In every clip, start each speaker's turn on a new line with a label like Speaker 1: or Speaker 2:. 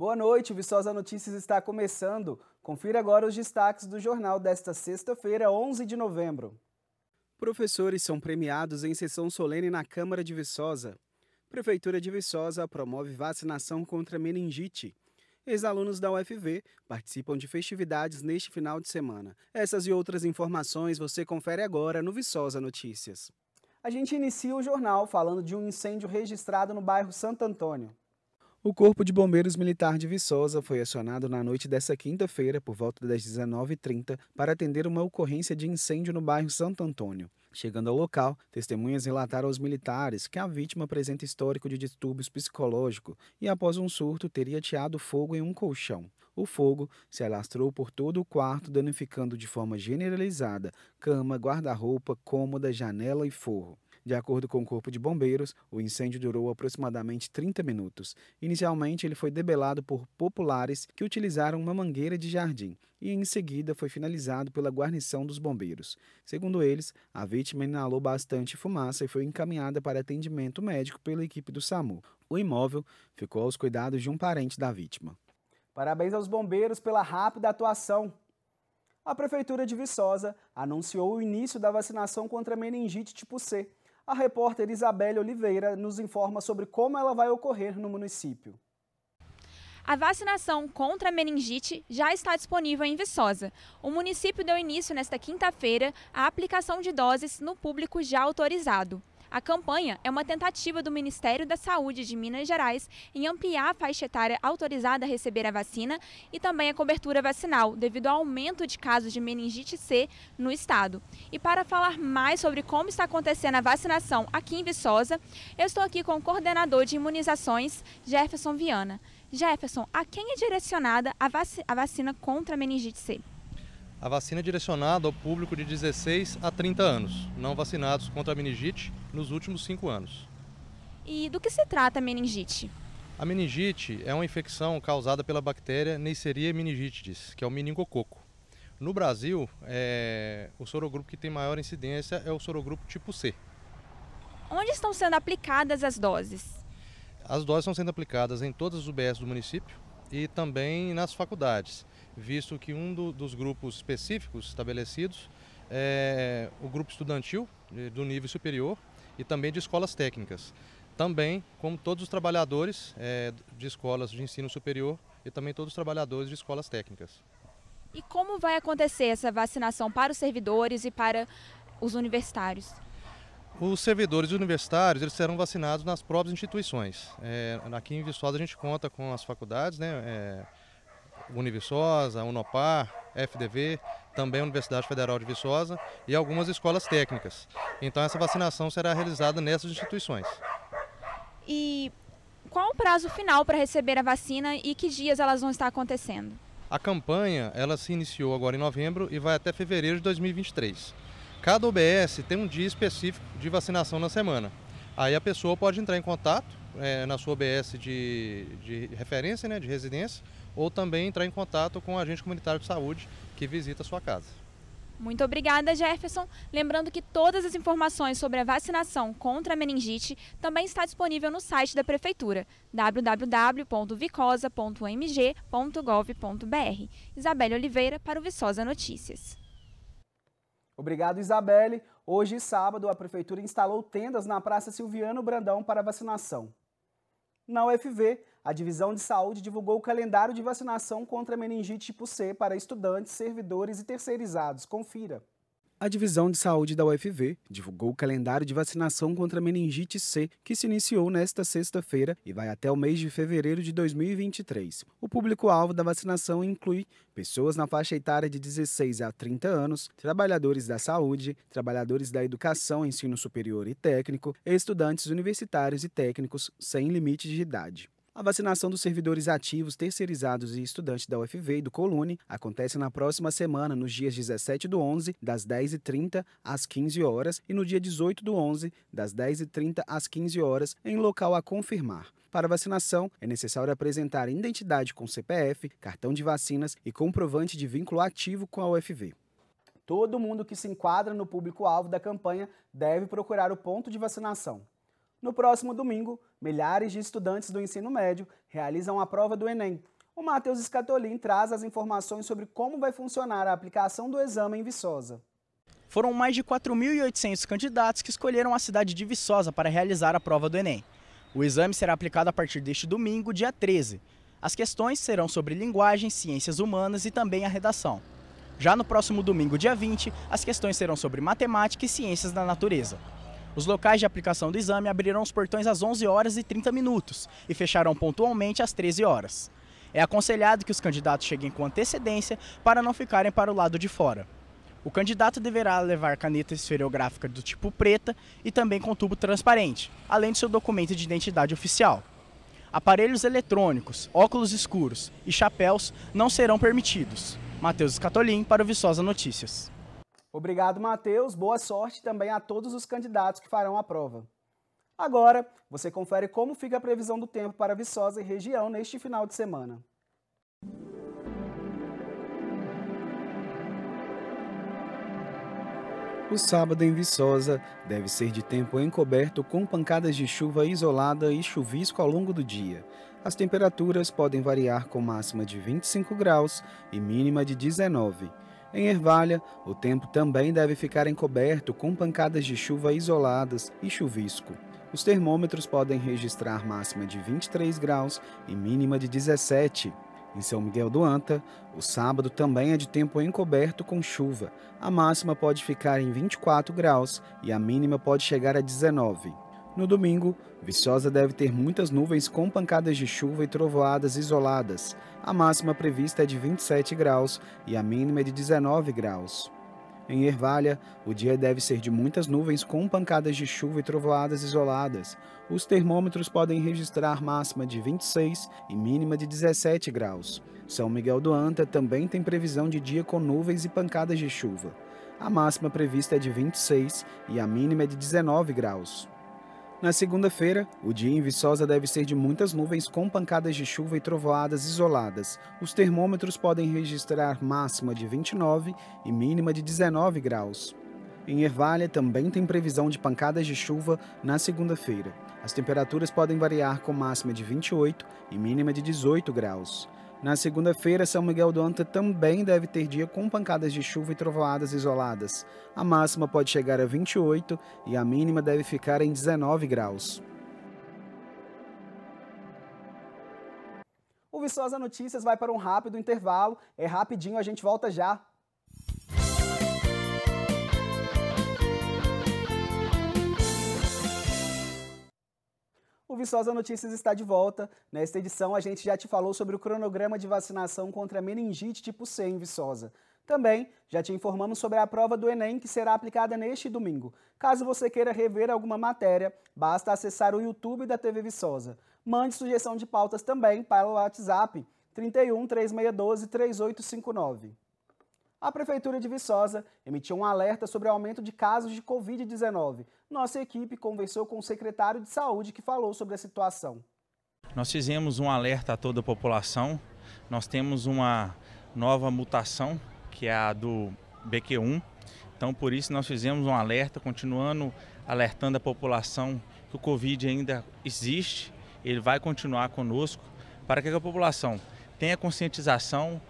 Speaker 1: Boa noite, Viçosa Notícias está começando. Confira agora os destaques do jornal desta sexta-feira, 11 de novembro. Professores são premiados em sessão solene na Câmara de Viçosa. Prefeitura de Viçosa promove vacinação contra meningite. Ex-alunos da UFV participam de festividades neste final de semana. Essas e outras informações você confere agora no Viçosa Notícias. A gente inicia o jornal falando de um incêndio registrado no bairro Santo Antônio. O Corpo de Bombeiros Militar de Viçosa foi acionado na noite dessa quinta-feira, por volta das 19h30, para atender uma ocorrência de incêndio no bairro Santo Antônio. Chegando ao local, testemunhas relataram aos militares que a vítima apresenta histórico de distúrbios psicológicos e, após um surto, teria ateado fogo em um colchão. O fogo se alastrou por todo o quarto, danificando de forma generalizada cama, guarda-roupa, cômoda, janela e forro. De acordo com o Corpo de Bombeiros, o incêndio durou aproximadamente 30 minutos. Inicialmente, ele foi debelado por populares que utilizaram uma mangueira de jardim e, em seguida, foi finalizado pela guarnição dos bombeiros. Segundo eles, a vítima inalou bastante fumaça e foi encaminhada para atendimento médico pela equipe do SAMU. O imóvel ficou aos cuidados de um parente da vítima. Parabéns aos bombeiros pela rápida atuação. A Prefeitura de Viçosa anunciou o início da vacinação contra meningite tipo C a repórter Isabelle Oliveira nos informa sobre como ela vai ocorrer no município.
Speaker 2: A vacinação contra a meningite já está disponível em Viçosa. O município deu início nesta quinta-feira à aplicação de doses no público já autorizado. A campanha é uma tentativa do Ministério da Saúde de Minas Gerais em ampliar a faixa etária autorizada a receber a vacina e também a cobertura vacinal, devido ao aumento de casos de meningite C no estado. E para falar mais sobre como está acontecendo a vacinação aqui em Viçosa, eu estou aqui com o coordenador de imunizações, Jefferson Viana. Jefferson, a quem é direcionada a, a vacina contra a meningite C?
Speaker 3: A vacina é direcionada ao público de 16 a 30 anos, não vacinados contra a meningite nos últimos 5 anos.
Speaker 2: E do que se trata a meningite?
Speaker 3: A meningite é uma infecção causada pela bactéria Neisseria meningitidis, que é o meningococo. No Brasil, é... o sorogrupo que tem maior incidência é o sorogrupo tipo C.
Speaker 2: Onde estão sendo aplicadas as doses?
Speaker 3: As doses estão sendo aplicadas em todas as UBS do município e também nas faculdades visto que um do, dos grupos específicos estabelecidos é o grupo estudantil eh, do nível superior e também de escolas técnicas. Também, como todos os trabalhadores é, de escolas de ensino superior e também todos os trabalhadores de escolas técnicas.
Speaker 2: E como vai acontecer essa vacinação para os servidores e para os universitários?
Speaker 3: Os servidores universitários eles serão vacinados nas próprias instituições. É, aqui em Viçosa a gente conta com as faculdades, né, é, Univiçosa, Unopar, FDV, também a Universidade Federal de Viçosa e algumas escolas técnicas. Então essa vacinação será realizada nessas instituições.
Speaker 2: E qual o prazo final para receber a vacina e que dias elas vão estar acontecendo?
Speaker 3: A campanha ela se iniciou agora em novembro e vai até fevereiro de 2023. Cada OBS tem um dia específico de vacinação na semana. Aí a pessoa pode entrar em contato é, na sua OBS de, de referência, né, de residência, ou também entrar em contato com o agente comunitário de saúde que visita a sua casa.
Speaker 2: Muito obrigada, Jefferson. Lembrando que todas as informações sobre a vacinação contra a meningite também está disponível no site da Prefeitura, www.vicosa.mg.gov.br. Isabelle Oliveira para o Viçosa Notícias.
Speaker 1: Obrigado, Isabelle. Hoje, sábado, a Prefeitura instalou tendas na Praça Silviano Brandão para vacinação. Na UFV, a Divisão de Saúde divulgou o calendário de vacinação contra meningite tipo C para estudantes, servidores e terceirizados. Confira. A Divisão de Saúde da UFV divulgou o calendário de vacinação contra meningite C, que se iniciou nesta sexta-feira e vai até o mês de fevereiro de 2023. O público-alvo da vacinação inclui pessoas na faixa etária de 16 a 30 anos, trabalhadores da saúde, trabalhadores da educação, ensino superior e técnico, estudantes universitários e técnicos sem limite de idade. A vacinação dos servidores ativos, terceirizados e estudantes da UFV e do Colune acontece na próxima semana, nos dias 17 do 11, das 10h30 às 15 horas e no dia 18 do 11, das 10h30 às 15 horas, em local a confirmar. Para vacinação, é necessário apresentar identidade com CPF, cartão de vacinas e comprovante de vínculo ativo com a UFV. Todo mundo que se enquadra no público-alvo da campanha deve procurar o ponto de vacinação. No próximo domingo, milhares de estudantes do ensino médio realizam a prova do Enem. O Matheus Escatolin traz as informações sobre como vai funcionar a aplicação do exame em Viçosa.
Speaker 4: Foram mais de 4.800 candidatos que escolheram a cidade de Viçosa para realizar a prova do Enem. O exame será aplicado a partir deste domingo, dia 13. As questões serão sobre linguagem, ciências humanas e também a redação. Já no próximo domingo, dia 20, as questões serão sobre matemática e ciências da natureza. Os locais de aplicação do exame abrirão os portões às 11 horas e 30 minutos e fecharão pontualmente às 13 horas. É aconselhado que os candidatos cheguem com antecedência para não ficarem para o lado de fora. O candidato deverá levar caneta esferográfica do tipo preta e também com tubo transparente, além do seu documento de identidade oficial. Aparelhos eletrônicos, óculos escuros e chapéus não serão permitidos. Matheus Escatolim para o Viçosa Notícias.
Speaker 1: Obrigado, Matheus. Boa sorte também a todos os candidatos que farão a prova. Agora, você confere como fica a previsão do tempo para Viçosa e região neste final de semana. O sábado em Viçosa deve ser de tempo encoberto com pancadas de chuva isolada e chuvisco ao longo do dia. As temperaturas podem variar com máxima de 25 graus e mínima de 19 em Ervalha, o tempo também deve ficar encoberto com pancadas de chuva isoladas e chuvisco. Os termômetros podem registrar máxima de 23 graus e mínima de 17. Em São Miguel do Anta, o sábado também é de tempo encoberto com chuva. A máxima pode ficar em 24 graus e a mínima pode chegar a 19. No domingo, Viçosa deve ter muitas nuvens com pancadas de chuva e trovoadas isoladas. A máxima prevista é de 27 graus e a mínima é de 19 graus. Em Ervalha, o dia deve ser de muitas nuvens com pancadas de chuva e trovoadas isoladas. Os termômetros podem registrar máxima de 26 e mínima de 17 graus. São Miguel do Anta também tem previsão de dia com nuvens e pancadas de chuva. A máxima prevista é de 26 e a mínima é de 19 graus. Na segunda-feira, o dia em Viçosa deve ser de muitas nuvens com pancadas de chuva e trovoadas isoladas. Os termômetros podem registrar máxima de 29 e mínima de 19 graus. Em Ervalha também tem previsão de pancadas de chuva na segunda-feira. As temperaturas podem variar com máxima de 28 e mínima de 18 graus. Na segunda-feira, São Miguel do Anta também deve ter dia com pancadas de chuva e trovoadas isoladas. A máxima pode chegar a 28 e a mínima deve ficar em 19 graus. O Viçosa Notícias vai para um rápido intervalo. É rapidinho, a gente volta já. O Viçosa Notícias está de volta. Nesta edição, a gente já te falou sobre o cronograma de vacinação contra meningite tipo C em Viçosa. Também já te informamos sobre a prova do Enem que será aplicada neste domingo. Caso você queira rever alguma matéria, basta acessar o YouTube da TV Viçosa. Mande sugestão de pautas também para o WhatsApp 31 3612 3859 a Prefeitura de Viçosa emitiu um alerta sobre o aumento de casos de Covid-19. Nossa equipe conversou com o secretário de Saúde que falou sobre a situação.
Speaker 4: Nós fizemos um alerta a toda a população. Nós temos uma nova mutação, que é a do BQ1. Então, por isso, nós fizemos um alerta, continuando alertando a população que o Covid ainda existe, ele vai continuar conosco, para que a população tenha conscientização,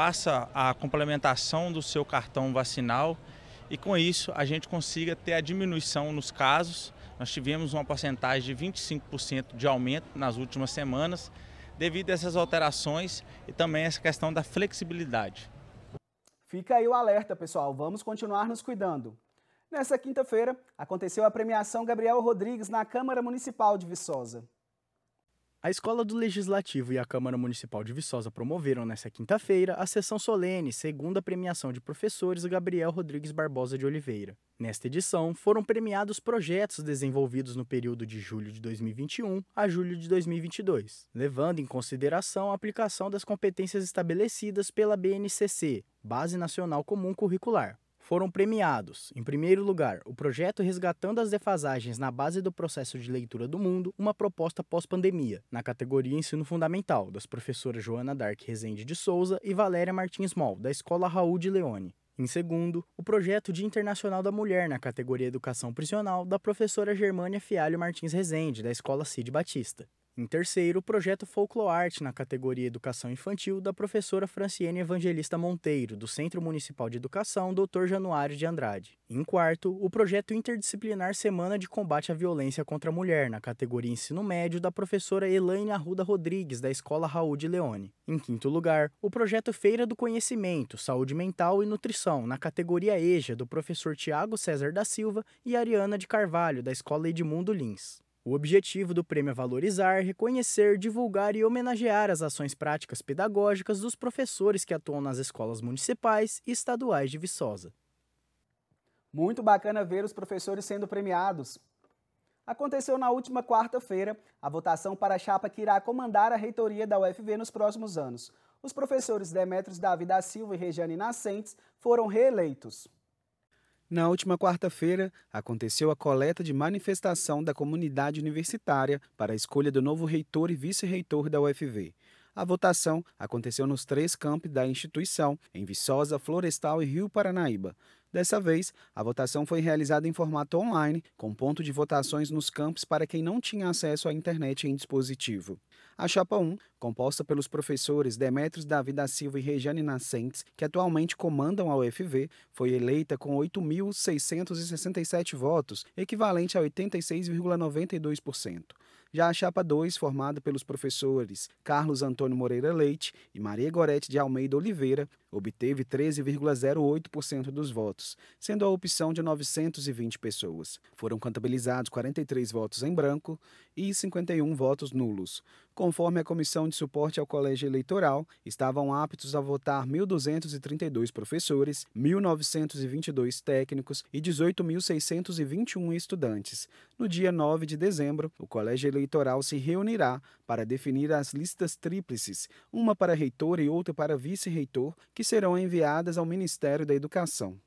Speaker 4: faça a complementação do seu cartão vacinal e com isso a gente consiga ter a diminuição nos casos. Nós tivemos uma porcentagem de 25% de aumento nas últimas semanas devido a essas alterações e também essa questão da flexibilidade.
Speaker 1: Fica aí o alerta, pessoal. Vamos continuar nos cuidando. Nessa quinta-feira, aconteceu a premiação Gabriel Rodrigues na Câmara Municipal de Viçosa.
Speaker 4: A Escola do Legislativo e a Câmara Municipal de Viçosa promoveram nesta quinta-feira a sessão solene, segunda premiação de professores Gabriel Rodrigues Barbosa de Oliveira. Nesta edição, foram premiados projetos desenvolvidos no período de julho de 2021 a julho de 2022, levando em consideração a aplicação das competências estabelecidas pela BNCC, Base Nacional Comum Curricular, foram premiados, em primeiro lugar, o projeto Resgatando as Defasagens na Base do Processo de Leitura do Mundo, uma proposta pós-pandemia, na categoria Ensino Fundamental, das professoras Joana Dark Rezende de Souza e Valéria Martins Mol, da Escola Raul de Leone. Em segundo, o projeto de Internacional da Mulher na categoria Educação Prisional, da professora Germânia Fialho Martins Rezende, da Escola Cid Batista. Em terceiro, o projeto Folcloart, na categoria Educação Infantil da professora Franciene Evangelista Monteiro, do Centro Municipal de Educação, Dr. Januário de Andrade. Em quarto, o projeto interdisciplinar Semana de Combate à Violência contra a Mulher na categoria Ensino Médio da professora Elaine Arruda Rodrigues, da Escola Raul de Leone. Em quinto lugar, o projeto Feira do Conhecimento, Saúde Mental e Nutrição na categoria EJA do professor Tiago César da Silva e Ariana de Carvalho, da Escola Edmundo Lins. O objetivo do prêmio é valorizar, reconhecer, divulgar e homenagear as ações práticas pedagógicas dos professores que atuam nas escolas municipais e estaduais de Viçosa. Muito bacana ver os professores sendo
Speaker 1: premiados. Aconteceu na última quarta-feira a votação para a chapa que irá comandar a reitoria da UFV nos próximos anos. Os professores Demetrios Davi da Silva e Regiane Nascentes foram reeleitos. Na última quarta-feira, aconteceu a coleta de manifestação da comunidade universitária para a escolha do novo reitor e vice-reitor da UFV. A votação aconteceu nos três campi da instituição, em Viçosa, Florestal e Rio Paranaíba. Dessa vez, a votação foi realizada em formato online, com ponto de votações nos campos para quem não tinha acesso à internet em dispositivo. A Chapa 1, composta pelos professores Demetrios Davi da Silva e Regiane Nascentes, que atualmente comandam a UFV, foi eleita com 8.667 votos, equivalente a 86,92%. Já a chapa 2, formada pelos professores Carlos Antônio Moreira Leite e Maria Gorete de Almeida Oliveira, obteve 13,08% dos votos, sendo a opção de 920 pessoas. Foram contabilizados 43 votos em branco e 51 votos nulos. Conforme a Comissão de Suporte ao Colégio Eleitoral, estavam aptos a votar 1.232 professores, 1.922 técnicos e 18.621 estudantes. No dia 9 de dezembro, o Colégio Eleitoral se reunirá para definir as listas tríplices, uma para reitor e outra para vice-reitor, que serão enviadas ao Ministério da Educação.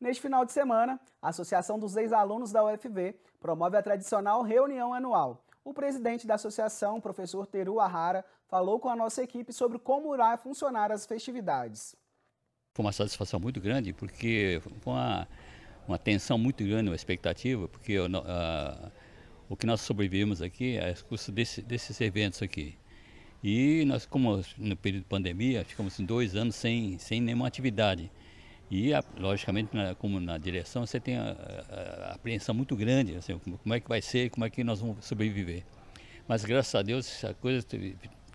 Speaker 1: Neste final de semana, a Associação dos Ex-Alunos da UFV promove a tradicional reunião anual. O presidente da associação, professor Teru Ahara, falou com a nossa equipe sobre como irá funcionar as festividades.
Speaker 5: Foi uma satisfação muito grande, porque foi uma, uma tensão muito grande, uma expectativa, porque uh, o que nós sobrevivemos aqui é custo desse, desses eventos aqui. E nós, como no período de pandemia, ficamos assim, dois anos sem, sem nenhuma atividade. E, a, logicamente, na, como na direção, você tem a, a, a apreensão muito grande, assim, como, como, é que vai ser, como é que nós vamos sobreviver. Mas, graças a Deus, a coisa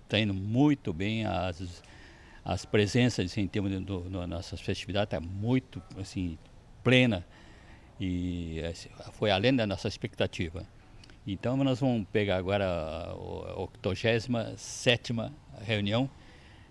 Speaker 5: está indo muito bem, as, as presenças assim, em termos da nossas festividades está muito assim, plena e assim, foi além da nossa expectativa. Então nós vamos pegar agora a 87 reunião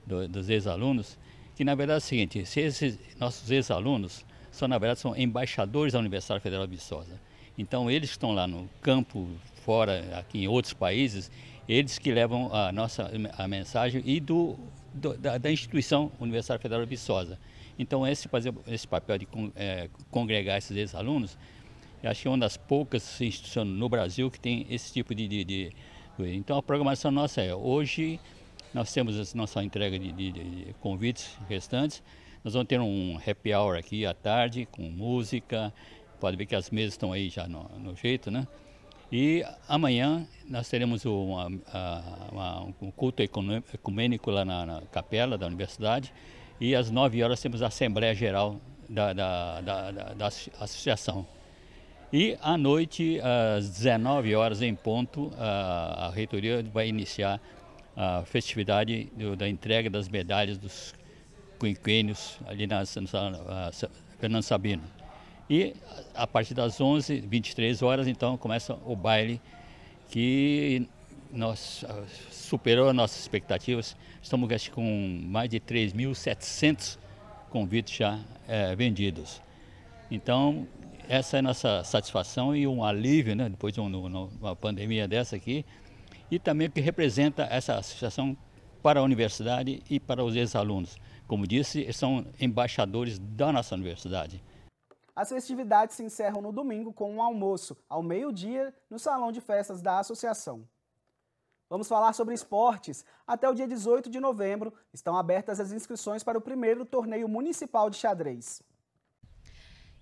Speaker 5: do, dos ex-alunos, que na verdade é o seguinte, se esses nossos ex-alunos são, na verdade, são embaixadores da Universidade Federal de Viçosa. Então eles que estão lá no campo, fora, aqui em outros países, eles que levam a nossa a mensagem e do, do da, da, instituição Universidade Federal de Viçosa. Então esse, fazer, esse papel de é, congregar esses ex-alunos acho que é uma das poucas instituições no Brasil que tem esse tipo de, de, de... Então a programação nossa é hoje nós temos a nossa entrega de, de, de, convites restantes. Nós vamos ter um happy hour aqui à tarde com música. Pode ver que as mesas estão aí já no, no jeito, né? E amanhã nós teremos uma, uma, um culto ecumênico lá na, na, capela da universidade. E às 9 horas temos a Assembleia Geral da, da, da, da, da Associação. E à noite, às 19 horas em ponto, a, a reitoria vai iniciar a festividade do, da entrega das medalhas dos quinquênios ali na, Fernando Sabino. E a partir das 11, 23 horas, então, começa o baile que nós, superou as nossas expectativas. Estamos acho, com mais de 3.700 convites já é, vendidos. Então, essa é a nossa satisfação e um alívio, né, depois de uma pandemia dessa aqui, e também que representa essa associação para a universidade e para os ex-alunos. Como disse, são embaixadores da nossa universidade.
Speaker 1: As festividades se encerram no domingo com um almoço, ao meio-dia, no Salão de Festas da Associação. Vamos falar sobre esportes. Até o dia 18 de novembro estão abertas as inscrições para o primeiro torneio municipal de xadrez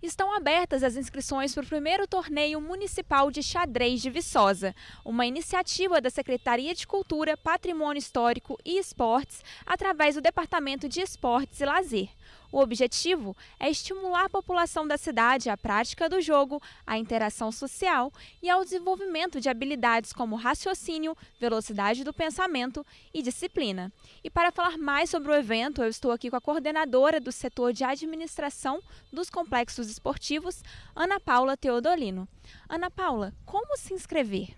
Speaker 2: estão abertas as inscrições para o primeiro torneio municipal de xadrez de Viçosa, uma iniciativa da Secretaria de Cultura, Patrimônio Histórico e Esportes, através do Departamento de Esportes e Lazer. O objetivo é estimular a população da cidade à prática do jogo, à interação social e ao desenvolvimento de habilidades como raciocínio, velocidade do pensamento e disciplina. E para falar mais sobre o evento, eu estou aqui com a coordenadora do setor de administração dos complexos esportivos, Ana Paula Teodolino. Ana
Speaker 6: Paula, como se inscrever?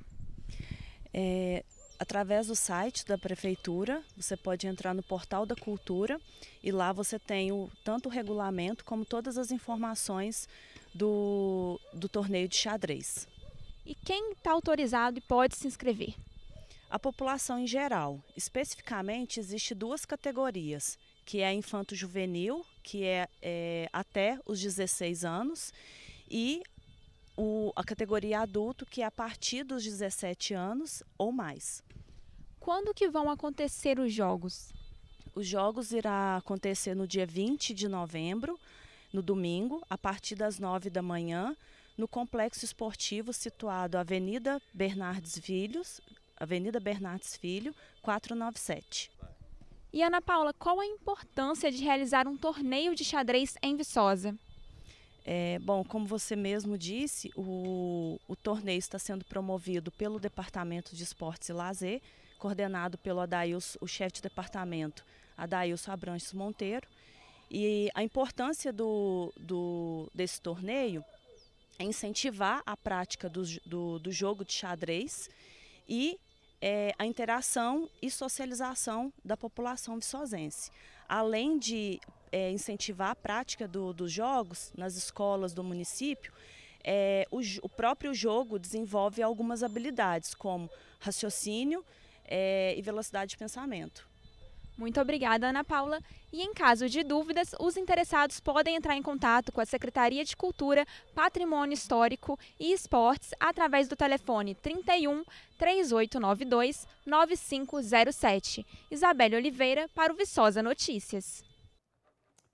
Speaker 6: É, através do site da prefeitura, você pode entrar no portal da cultura e lá você tem o, tanto o regulamento como todas as informações do, do torneio de xadrez. E quem está autorizado e pode se inscrever? A população em geral. Especificamente, existem duas categorias, que é a infanto-juvenil, que é, é até os 16 anos, e o, a categoria adulto, que é a partir dos 17 anos ou mais. Quando que vão acontecer os jogos? Os jogos irá acontecer no dia 20 de novembro, no domingo, a partir das 9 da manhã, no complexo esportivo situado Avenida Bernardes Filhos, Avenida Bernardes Filho, 497.
Speaker 2: E Ana Paula, qual a importância de realizar um torneio de
Speaker 6: xadrez em Viçosa? É, bom, como você mesmo disse, o, o torneio está sendo promovido pelo Departamento de Esportes e Lazer, coordenado pelo Adailson, o chefe de departamento, Adailson Abranches Monteiro. E a importância do, do, desse torneio é incentivar a prática do, do, do jogo de xadrez e é, a interação e socialização da população viçosense, além de é, incentivar a prática do, dos jogos nas escolas do município, é, o, o, próprio jogo desenvolve algumas habilidades, como raciocínio é, e velocidade de pensamento. Muito obrigada, Ana Paula. E em caso de dúvidas, os interessados
Speaker 2: podem entrar em contato com a Secretaria de Cultura, Patrimônio Histórico e Esportes através do telefone 31 3892 9507. Isabelle Oliveira para o Viçosa Notícias.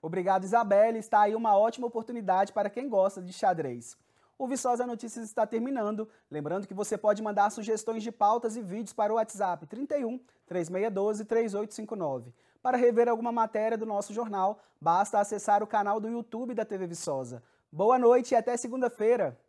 Speaker 1: Obrigado, Isabelle. Está aí uma ótima oportunidade para quem gosta de xadrez. O Viçosa Notícias está terminando. Lembrando que você pode mandar sugestões de pautas e vídeos para o WhatsApp 31 3612 3859. Para rever alguma matéria do nosso jornal, basta acessar o canal do YouTube da TV Viçosa. Boa noite e até segunda-feira!